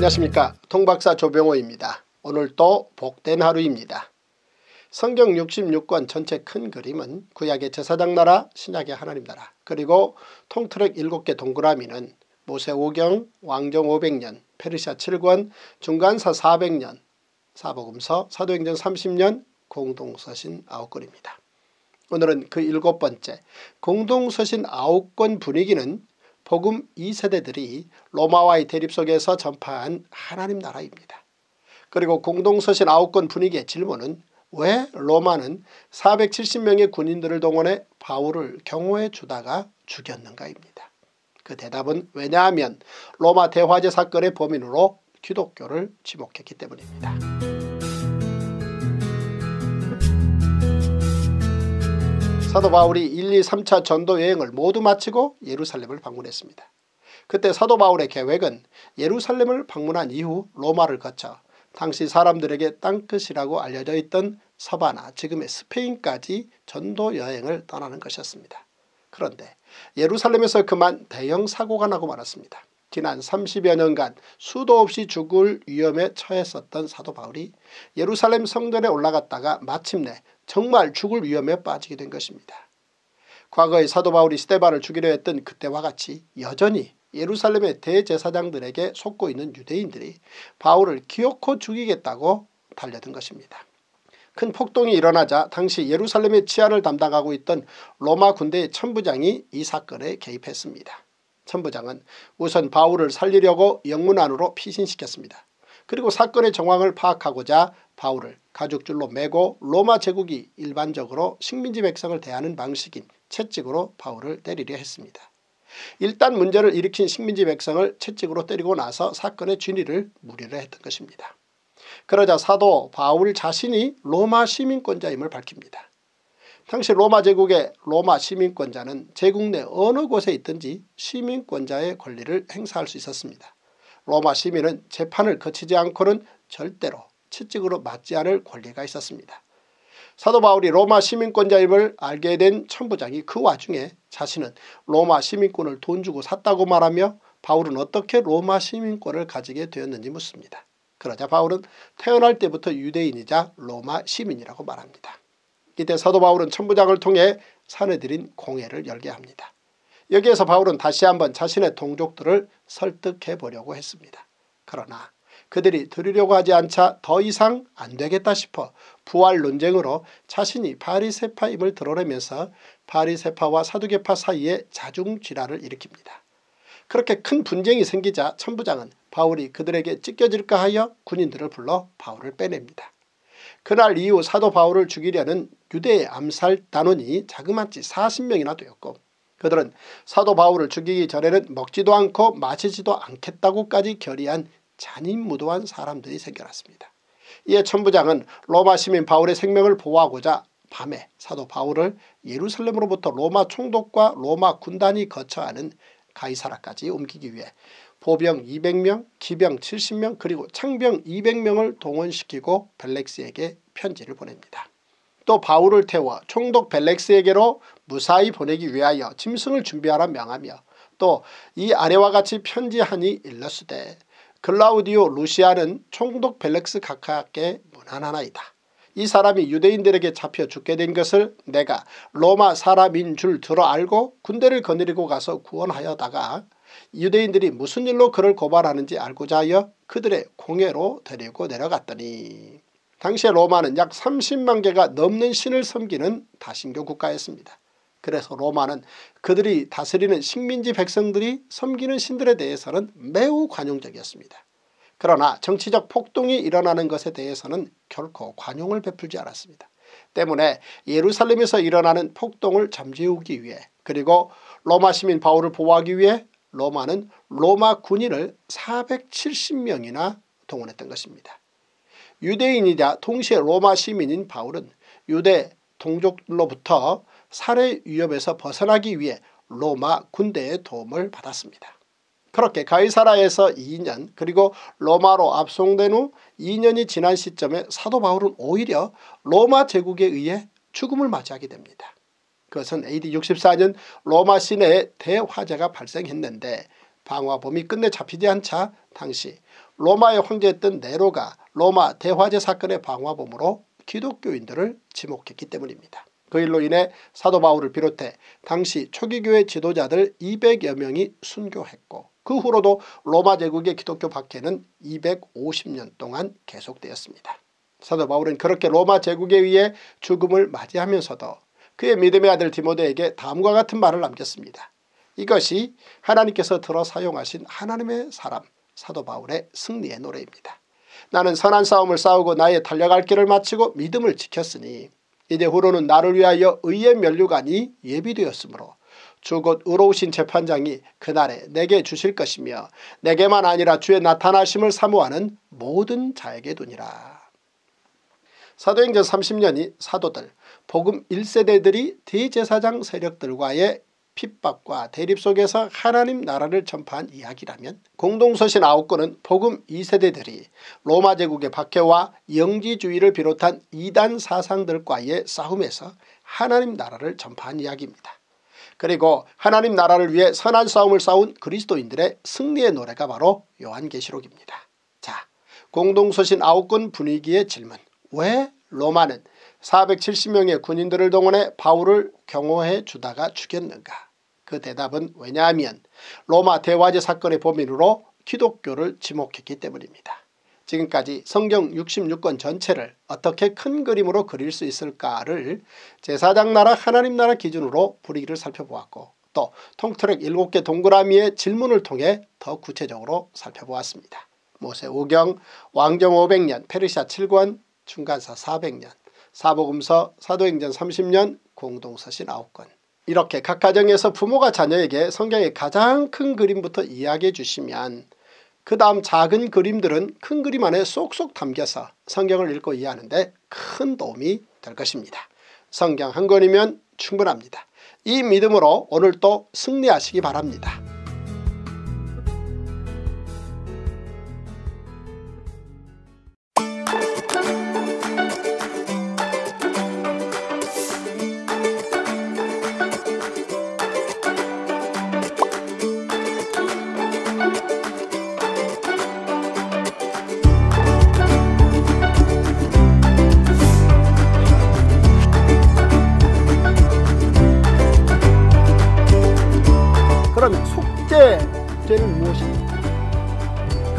안녕하십니까 통박사 조병호입니다. 오늘도 복된 하루입니다. 성경 66권 전체 큰 그림은 구약의 제사장 나라 신약의 하나님 나라 그리고 통트랙 7개 동그라미는 모세 5경 왕정 500년 페르시아 7권 중간사 400년 사복음서 사도행전 30년 공동서신 9권입니다. 오늘은 그 일곱 번째 공동서신 9권 분위기는 복음 2세대들이 로마와의 대립 속에서 전파한 하나님 나라입니다. 그리고 공동서신 9권 분위기의 질문은 왜 로마는 470명의 군인들을 동원해 바울을 경호해 주다가 죽였는가입니다. 그 대답은 왜냐하면 로마 대화제 사건의 범인으로 기독교를 지목했기 때문입니다. 사도 바울이 1, 2, 3차 전도 여행을 모두 마치고 예루살렘을 방문했습니다. 그때 사도 바울의 계획은 예루살렘을 방문한 이후 로마를 거쳐 당시 사람들에게 땅끝이라고 알려져 있던 서바나 지금의 스페인까지 전도 여행을 떠나는 것이었습니다. 그런데 예루살렘에서 그만 대형 사고가 나고 말았습니다. 지난 30여 년간 수도 없이 죽을 위험에 처했었던 사도 바울이 예루살렘 성전에 올라갔다가 마침내 정말 죽을 위험에 빠지게 된 것입니다. 과거의 사도 바울이 스테반을 죽이려 했던 그때와 같이 여전히 예루살렘의 대제사장들에게 속고 있는 유대인들이 바울을 기어코 죽이겠다고 달려든 것입니다. 큰 폭동이 일어나자 당시 예루살렘의 치안을 담당하고 있던 로마 군대의 천부장이 이 사건에 개입했습니다. 천부장은 우선 바울을 살리려고 영문 안으로 피신시켰습니다. 그리고 사건의 정황을 파악하고자 바울을 가죽줄로 매고 로마 제국이 일반적으로 식민지 백성을 대하는 방식인 채찍으로 바울을 때리려 했습니다. 일단 문제를 일으킨 식민지 백성을 채찍으로 때리고 나서 사건의 진위를 무리를 했던 것입니다. 그러자 사도 바울 자신이 로마 시민권자임을 밝힙니다. 당시 로마 제국의 로마 시민권자는 제국 내 어느 곳에 있든지 시민권자의 권리를 행사할 수 있었습니다. 로마 시민은 재판을 거치지 않고는 절대로 채찍으로 맞지 않을 권리가 있었습니다. 사도 바울이 로마 시민권자임을 알게 된 천부장이 그 와중에 자신은 로마 시민권을 돈 주고 샀다고 말하며 바울은 어떻게 로마 시민권을 가지게 되었는지 묻습니다. 그러자 바울은 태어날 때부터 유대인이자 로마 시민이라고 말합니다. 이때 사도 바울은 천부장을 통해 사내들인 공회를 열게 합니다. 여기에서 바울은 다시 한번 자신의 동족들을 설득해보려고 했습니다. 그러나 그들이 들으려고 하지 않자 더 이상 안 되겠다 싶어 부활 논쟁으로 자신이 바리세파임을 드러내면서 바리세파와 사두개파 사이에 자중질환을 일으킵니다. 그렇게 큰 분쟁이 생기자 천부장은 바울이 그들에게 찢겨질까 하여 군인들을 불러 바울을 빼냅니다. 그날 이후 사도 바울을 죽이려는 유대의 암살 단원이 자그마치 40명이나 되었고 그들은 사도 바울을 죽이기 전에는 먹지도 않고 마시지도 않겠다고까지 결의한 잔인무도한 사람들이 생겨났습니다. 이에 천부장은 로마 시민 바울의 생명을 보호하고자 밤에 사도 바울을 예루살렘으로부터 로마 총독과 로마 군단이 거처하는 가이사라까지 옮기기 위해 보병 200명, 기병 70명 그리고 창병 200명을 동원시키고 벨렉스에게 편지를 보냅니다. 또 바울을 태워 총독 벨렉스에게로 무사히 보내기 위하여 짐승을 준비하라 명하며 또 이 아내와 같이 편지하니 일렀으되 클라우디오 루시아는 총독 벨렉스 각하께 문난하나이다이 사람이 유대인들에게 잡혀 죽게 된 것을 내가 로마 사람인 줄 들어 알고 군대를 거느리고 가서 구원하여다가 유대인들이 무슨 일로 그를 고발하는지 알고자 하여 그들의 공예로 데리고 내려갔더니 당시에 로마는 약 30만 개가 넘는 신을 섬기는 다신교 국가였습니다. 그래서 로마는 그들이 다스리는 식민지 백성들이 섬기는 신들에 대해서는 매우 관용적이었습니다. 그러나 정치적 폭동이 일어나는 것에 대해서는 결코 관용을 베풀지 않았습니다. 때문에 예루살렘에서 일어나는 폭동을 잠재우기 위해 그리고 로마 시민 바울을 보호하기 위해 로마는 로마 군인을 470명이나 동원했던 것입니다. 유대인이자 동시에 로마 시민인 바울은 유대 동족들로부터 살해 위협에서 벗어나기 위해 로마 군대의 도움을 받았습니다. 그렇게 가이사라에서 2년 그리고 로마로 압송된 후 2년이 지난 시점에 사도 바울은 오히려 로마 제국에 의해 죽음을 맞이하게 됩니다. 그것은 AD 64년 로마 시내에 대화재가 발생했는데 방화범이 끝내 잡히지 않자 당시 로마의 황제였던 네로가 로마 대화재 사건의 방화범으로 기독교인들을 지목했기 때문입니다. 그 일로 인해 사도 바울을 비롯해 당시 초기교회 지도자들 200여 명이 순교했고 그 후로도 로마 제국의 기독교 박해는 250년 동안 계속되었습니다. 사도 바울은 그렇게 로마 제국에 의해 죽음을 맞이하면서도 그의 믿음의 아들 디모데에게 다음과 같은 말을 남겼습니다. 이것이 하나님께서 들어 사용하신 하나님의 사람 사도 바울의 승리의 노래입니다. 나는 선한 싸움을 싸우고 나의 달려갈 길을 마치고 믿음을 지켰으니 이제 후로는 나를 위하여 의의 면류관이 예비되었으므로 주 곧 의로우신 재판장이 그날에 내게 주실 것이며 내게만 아니라 주의 나타나심을 사모하는 모든 자에게 돈이라 사도행전 30년이 사도들 복음 1세대들이 대제사장 세력들과의 핍박과 대립 속에서 하나님 나라를 전파한 이야기라면 공동서신 9권은 복음 2세대들이 로마 제국의 박해와 영지주의를 비롯한 이단 사상들과의 싸움에서 하나님 나라를 전파한 이야기입니다. 그리고 하나님 나라를 위해 선한 싸움을 싸운 그리스도인들의 승리의 노래가 바로 요한계시록입니다. 자, 공동서신 9권 분위기의 질문 왜 로마는 470명의 군인들을 동원해 바울을 경호해 주다가 죽였는가. 그 대답은 왜냐하면 로마 대화제 사건의 범인으로 기독교를 지목했기 때문입니다. 지금까지 성경 66권 전체를 어떻게 큰 그림으로 그릴 수 있을까를 제사장 나라 하나님 나라 기준으로 분위기를 살펴보았고 또 통틀핵 7개 동그라미의 질문을 통해 더 구체적으로 살펴보았습니다. 모세 5경, 왕정 500년, 페르시아 7권, 중간사 400년, 사복음서, 사도행전 30년, 공동서신 9권. 이렇게 각 가정에서 부모가 자녀에게 성경의 가장 큰 그림부터 이야기해 주시면 그 다음 작은 그림들은 큰 그림 안에 쏙쏙 담겨서 성경을 읽고 이해하는데 큰 도움이 될 것입니다. 성경 한 권이면 충분합니다. 이 믿음으로 오늘도 승리하시기 바랍니다.